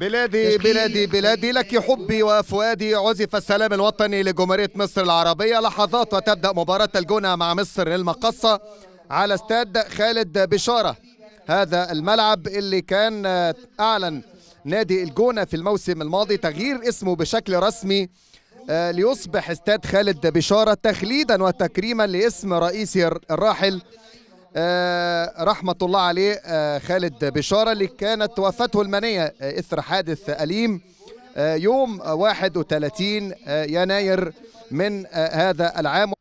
بلادي بلادي بلادي لك حبي وفؤادي عزف السلام الوطني لجمهورية مصر العربية لحظات وتبدأ مباراة الجونة مع مصر المقصة على استاد خالد بشارة هذا الملعب اللي كان آه، أعلن نادي الجونة في الموسم الماضي تغيير اسمه بشكل رسمي آه، ليصبح استاد خالد بشارة تخليدا وتكريما لاسم رئيسه الراحل آه، رحمة الله عليه آه، خالد بشارة اللي كانت توفته المنية آه، إثر حادث أليم يوم 31 يناير من هذا العام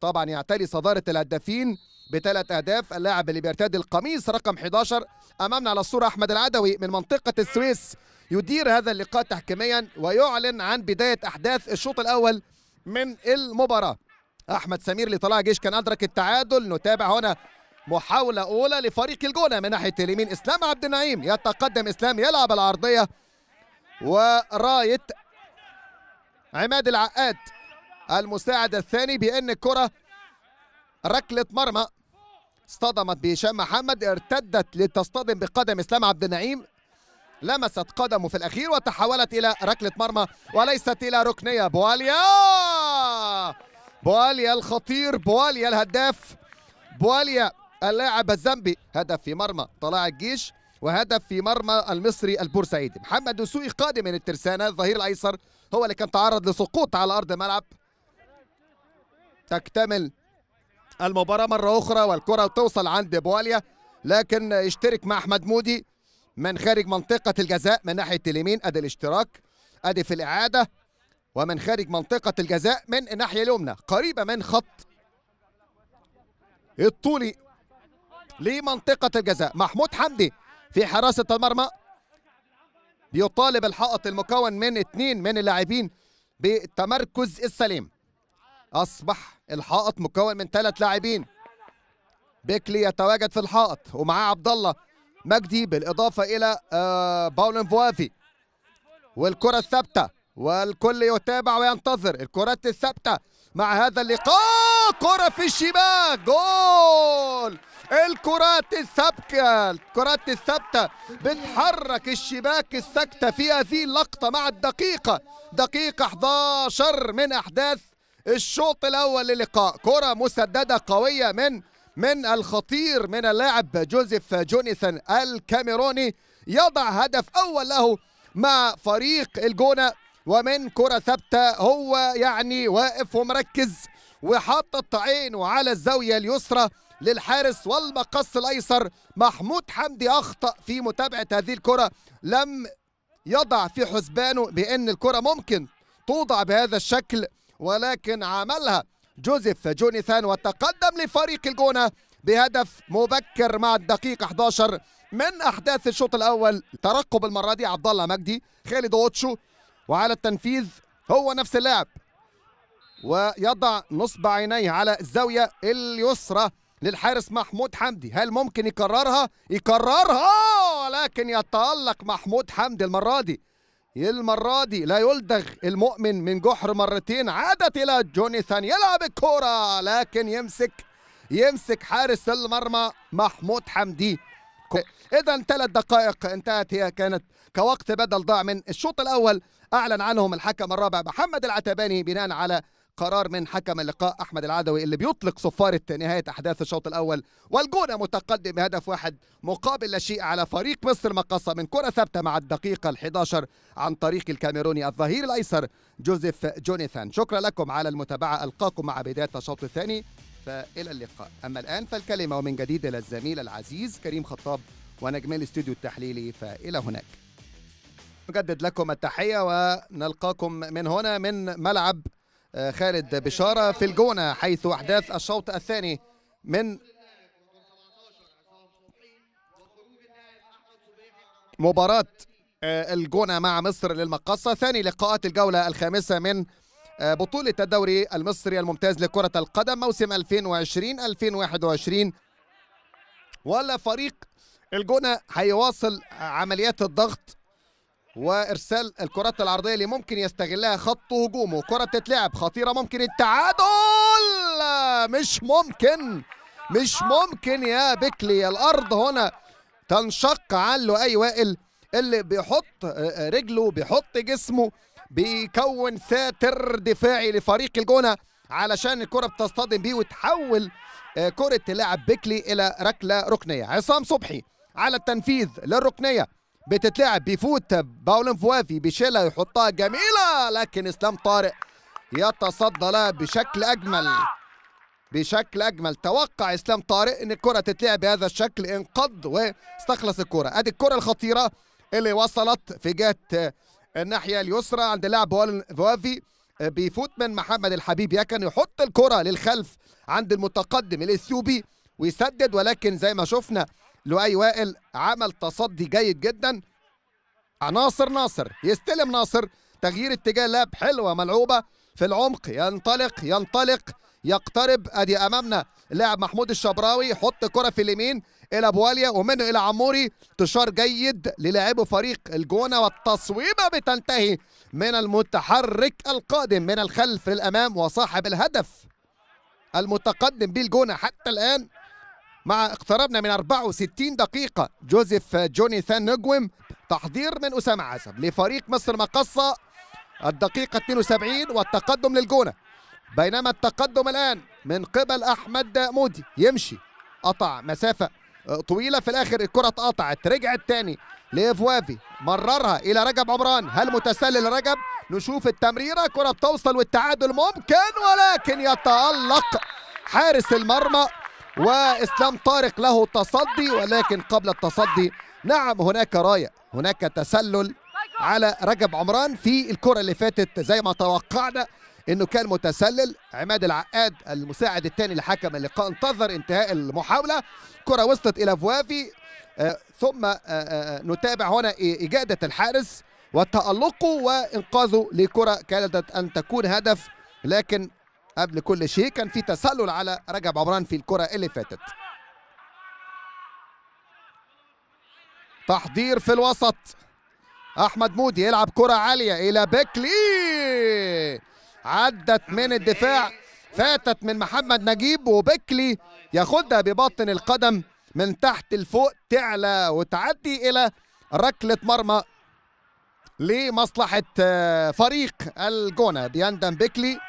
طبعا يعتلي صدارة الهدافين بثلاث أهداف اللاعب اللي بيرتدي القميص رقم 11 أمامنا على الصورة أحمد العدوي من منطقة السويس يدير هذا اللقاء تحكيميا ويعلن عن بداية أحداث الشوط الأول من المباراة أحمد سمير طلع جيش كان أدرك التعادل نتابع هنا محاولة أولى لفريق الجونة من ناحية اليمين إسلام عبد النعيم يتقدم إسلام يلعب العرضية وراية عماد العقاد المساعد الثاني بأن الكرة ركلة مرمى اصطدمت بهشام محمد ارتدت لتصطدم بقدم إسلام عبد النعيم لمست قدمه في الأخير وتحولت إلى ركلة مرمى وليست إلى ركنية بواليا بواليا الخطير بواليا الهداف بواليا اللاعب الزامبي هدف في مرمى طلاع الجيش وهدف في مرمى المصري البورسعيدي محمد دسوقي قادم من الترسانة الظهير الأيسر هو اللي كان تعرض لسقوط على أرض الملعب تكتمل المباراة مرة أخرى والكرة توصل عند بواليا لكن يشترك مع أحمد مودي من خارج منطقة الجزاء من ناحية اليمين أدي الاشتراك أدي في الإعادة ومن خارج منطقة الجزاء من الناحية اليمنى قريبة من خط الطولي لمنطقة الجزاء محمود حمدي في حراسة المرمى بيطالب الحائط المكون من اثنين من اللاعبين بالتمركز السليم أصبح الحائط مكون من ثلاث لاعبين بيكلي يتواجد في الحائط ومعاه عبد الله مجدي بالإضافة إلى آه، باولن فوافي والكرة الثابتة والكل يتابع وينتظر الكرات الثابتة مع هذا اللقاء كرة في الشباك جول الكرات الثابته الكرات الثابتة بتحرك الشباك السكتة في هذه اللقطة مع الدقيقة دقيقة 11 من أحداث الشوط الأول للقاء كرة مسددة قوية من من الخطير من اللاعب جوزيف جونيثان الكاميروني يضع هدف أول له مع فريق الجونة ومن كرة ثابتة هو يعني واقف ومركز وحاطط عينه على الزاوية اليسرى للحارس والمقص الايسر محمود حمدي اخطا في متابعه هذه الكره لم يضع في حسبانه بان الكره ممكن توضع بهذا الشكل ولكن عملها جوزيف جونيثان وتقدم لفريق الجونه بهدف مبكر مع الدقيقه 11 من احداث الشوط الاول ترقب المره دي عبد الله مجدي خالد اوتشو وعلى التنفيذ هو نفس اللاعب ويضع نصب عينيه على الزاويه اليسرى للحارس محمود حمدي هل ممكن يكررها يكررها آه، لكن يتألق محمود حمدي المرة دي المرة دي لا يلدغ المؤمن من جحر مرتين عادت إلى جونيثان يلعب الكورة لكن يمسك يمسك حارس المرمى محمود حمدي إذا ثلاث دقائق انتهت هي كانت كوقت بدل ضاع من الشوط الأول أعلن عنهم الحكم الرابع محمد العتباني بناء على قرار من حكم اللقاء احمد العدوي اللي بيطلق صفاره نهايه احداث الشوط الاول والجونه متقدم بهدف واحد مقابل لا شيء على فريق مصر المقاصه من كره ثابته مع الدقيقه ال11 عن طريق الكاميروني الظهير الايسر جوزيف جونيثان شكرا لكم على المتابعه القاكم مع بدايه الشوط الثاني فالى اللقاء اما الان فالكلمه ومن جديد الى الزميل العزيز كريم خطاب ونجم الاستوديو التحليلي فالى هناك نجدد لكم التحيه ونلقاكم من هنا من ملعب آه، خالد بشارة في الجونة حيث أحداث الشوط الثاني من مباراة آه، الجونة مع مصر للمقصة ثاني لقاءات الجولة الخامسة من آه، بطولة الدوري المصري الممتاز لكرة القدم موسم 2020-2021 ولا فريق الجونة هيواصل عمليات الضغط وارسال الكرات العرضيه اللي ممكن يستغلها خط هجومه كره تتلعب خطيره ممكن التعادل مش ممكن مش ممكن يا بكلي الارض هنا تنشق عن اي وائل اللي بيحط آه، رجله بيحط جسمه بيكون ساتر دفاعي لفريق الجونه علشان الكره بتصطدم بيه وتحول آه، كره لاعب بكلي الى ركله ركنيه عصام صبحي على التنفيذ للركنيه بتتلعب بيفوت باولن فوافي بيشيلها يحطها جميله لكن اسلام طارق يتصدى لها بشكل اجمل بشكل اجمل توقع اسلام طارق ان الكره تتلعب بهذا الشكل انقض واستخلص الكره ادي الكره الخطيره اللي وصلت في جهه الناحيه اليسرى عند لاعب باولن فوافي بيفوت من محمد الحبيب يكن يحط الكره للخلف عند المتقدم الاثيوبي ويسدد ولكن زي ما شفنا لؤي وائل عمل تصدي جيد جدا ناصر ناصر يستلم ناصر تغيير اتجاه لاب حلوه ملعوبه في العمق ينطلق ينطلق يقترب ادي امامنا لاعب محمود الشبراوي حط كره في اليمين الى بواليا ومنه الى عموري تشار جيد للاعبه فريق الجونه والتصويبه بتنتهي من المتحرك القادم من الخلف للامام وصاحب الهدف المتقدم بالجونه حتى الان مع اقتربنا من 64 دقيقة جوزيف جونيثان نجوم تحضير من أسامة عزب لفريق مصر مقصة الدقيقة 72 والتقدم للجونة بينما التقدم الآن من قبل أحمد مودي يمشي قطع مسافة طويلة في الآخر الكرة اتقطعت رجعت تاني لإفوافي مررها إلى رجب عمران هل متسلل رجب نشوف التمريرة كرة بتوصل والتعادل ممكن ولكن يتألق حارس المرمى وإسلام طارق له تصدي ولكن قبل التصدي نعم هناك راية هناك تسلل على رجب عمران في الكرة اللي فاتت زي ما توقعنا انه كان متسلل عماد العقاد المساعد الثاني لحكم اللقاء انتظر انتهاء المحاوله كره وصلت الى فوافي آه ثم آه آه, آه، نتابع هنا اجاده الحارس وتالقه وانقاذه لكره كادت ان تكون هدف لكن قبل كل شيء كان في تسلل على رجب عمران في الكرة اللي فاتت تحضير في الوسط احمد مودي يلعب كرة عالية الى بيكلي عدت من الدفاع فاتت من محمد نجيب وبيكلي ياخدها بباطن القدم من تحت لفوق تعلى وتعدي الى ركلة مرمى لمصلحة آه، فريق الجونة بيندم بيكلي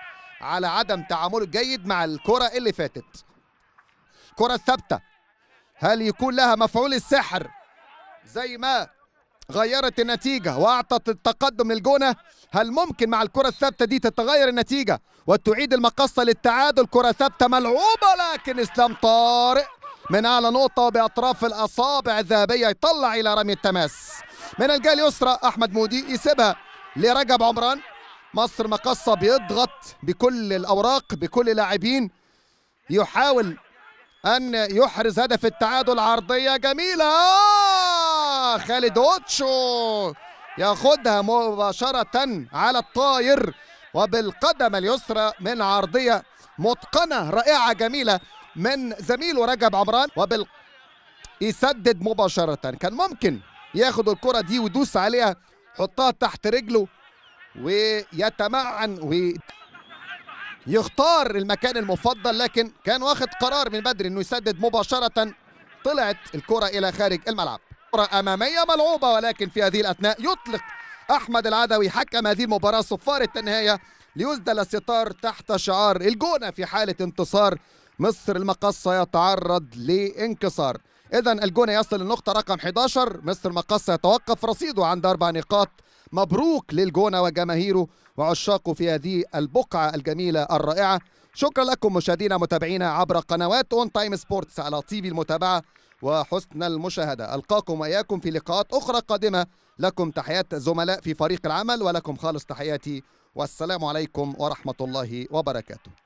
على عدم تعامله الجيد مع الكرة اللي فاتت الكرة الثابتة هل يكون لها مفعول السحر زي ما غيرت النتيجة وأعطت التقدم للجونة هل ممكن مع الكرة الثابتة دي تتغير النتيجة وتعيد المقصة للتعادل كرة ثابتة ملعوبة لكن إسلام طارق من أعلى نقطة بأطراف الأصابع الذهبية يطلع إلى رمي التماس من الجهة اليسرى أحمد مودي يسيبها لرجب عمران مصر مقصة بيضغط بكل الأوراق بكل لاعبين يحاول أن يحرز هدف التعادل عرضية جميلة خالد أوتشو ياخدها مباشرة على الطاير وبالقدم اليسرى من عرضية متقنة رائعة جميلة من زميله رجب عمران وبال يسدد مباشرة كان ممكن ياخد الكرة دي ويدوس عليها حطها تحت رجله ويتمعن ويختار المكان المفضل لكن كان واخد قرار من بدري انه يسدد مباشره طلعت الكره الى خارج الملعب كره اماميه ملعوبه ولكن في هذه الاثناء يطلق احمد العدوي حكم هذه المباراه صفاره النهايه ليسدل الستار تحت شعار الجونه في حاله انتصار مصر المقصه يتعرض لانكسار اذا الجونه يصل للنقطه رقم 11 مصر المقصه يتوقف رصيده عند اربع نقاط مبروك للجونة وجماهيره وعشاقه في هذه البقعة الجميلة الرائعة شكرا لكم مشاهدينا متابعينا عبر قنوات اون تايم سبورتس على طيب المتابعة وحسن المشاهدة ألقاكم وإياكم في لقاءات أخرى قادمة لكم تحيات زملاء في فريق العمل ولكم خالص تحياتي والسلام عليكم ورحمة الله وبركاته